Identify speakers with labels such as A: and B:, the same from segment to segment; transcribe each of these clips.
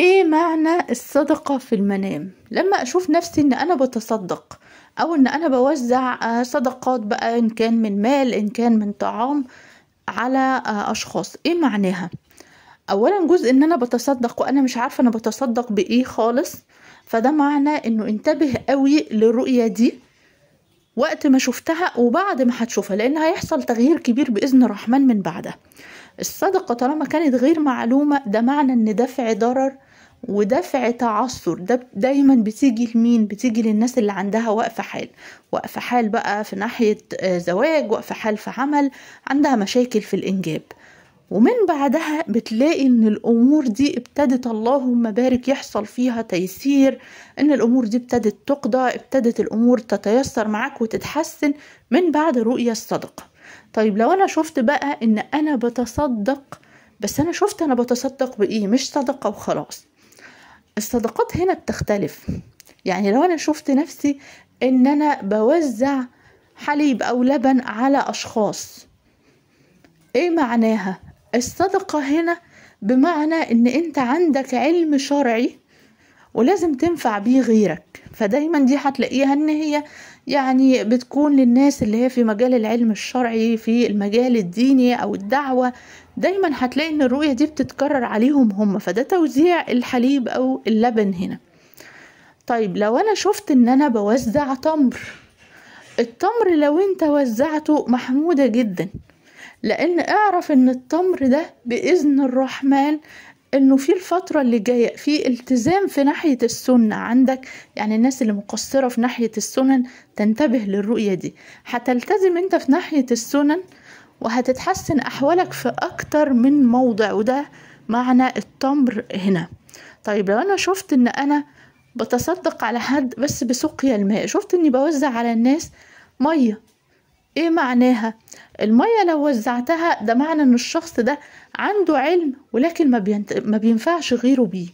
A: ايه معنى الصدقة في المنام لما اشوف نفسي ان انا بتصدق او ان انا بوزع صدقات بقى ان كان من مال ان كان من طعام على اشخاص ايه معناها اولا جزء ان انا بتصدق وانا مش عارفة انا بتصدق بايه خالص فده معنى انه انتبه قوي للرؤية دي وقت ما شفتها وبعد ما هتشوفها لان هيحصل تغيير كبير باذن الرحمن من بعدها الصدقه طالما كانت غير معلومه ده معنى ان دفع ضرر ودفع تعثر ده دايما بتيجي لمين بتيجي للناس اللي عندها وقفة حال وقفة حال بقى في ناحية آه، زواج وقفة حال في عمل عندها مشاكل في الإنجاب ومن بعدها بتلاقي ان الامور دي ابتدت اللهم بارك يحصل فيها تيسير ان الامور دي ابتدت تقضى ابتدت الامور تتيسر معاك وتتحسن من بعد رؤية الصدقة طيب لو انا شفت بقى ان انا بتصدق بس انا شفت انا بتصدق بايه مش صدقة وخلاص الصداقات هنا بتختلف يعني لو انا شفت نفسي ان انا بوزع حليب او لبن على اشخاص ايه معناها الصدقه هنا بمعنى ان انت عندك علم شرعي ولازم تنفع بيه غيرك فدايما دي هتلاقيها ان هي يعني بتكون للناس اللي هي في مجال العلم الشرعي في المجال الديني او الدعوة دايما هتلاقي ان الرؤية دي بتتكرر عليهم هم فده توزيع الحليب او اللبن هنا طيب لو انا شفت ان انا بوزع تمر التمر لو انت وزعته محمودة جدا لان اعرف ان التمر ده باذن الرحمن انه في الفتره اللي جايه في التزام في ناحيه السنه عندك يعني الناس اللي مقصره في ناحيه السنن تنتبه للرؤيه دي هتلتزم انت في ناحيه السنن وهتتحسن احوالك في اكتر من موضع وده معنى التمر هنا طيب لو انا شفت ان انا بتصدق على حد بس بسقيا الماء شفت اني بوزع على الناس ميه ايه معناها المية لو وزعتها ده معنى ان الشخص ده عنده علم ولكن ما, بينت... ما بينفعش غيره بيه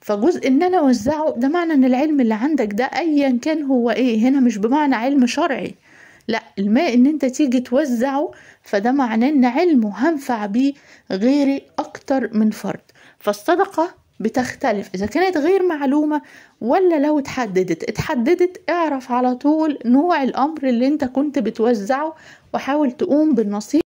A: فجزء ان انا اوزعه ده معنى ان العلم اللي عندك ده ايا كان هو ايه هنا مش بمعنى علم شرعي لا الماء ان انت تيجي توزعه فده معناه ان علمه هنفع بيه غيري اكتر من فرد فالصدقة بتختلف إذا كانت غير معلومة ولا لو اتحددت اتحددت اعرف على طول نوع الأمر اللي انت كنت بتوزعه وحاول تقوم بالنصيحة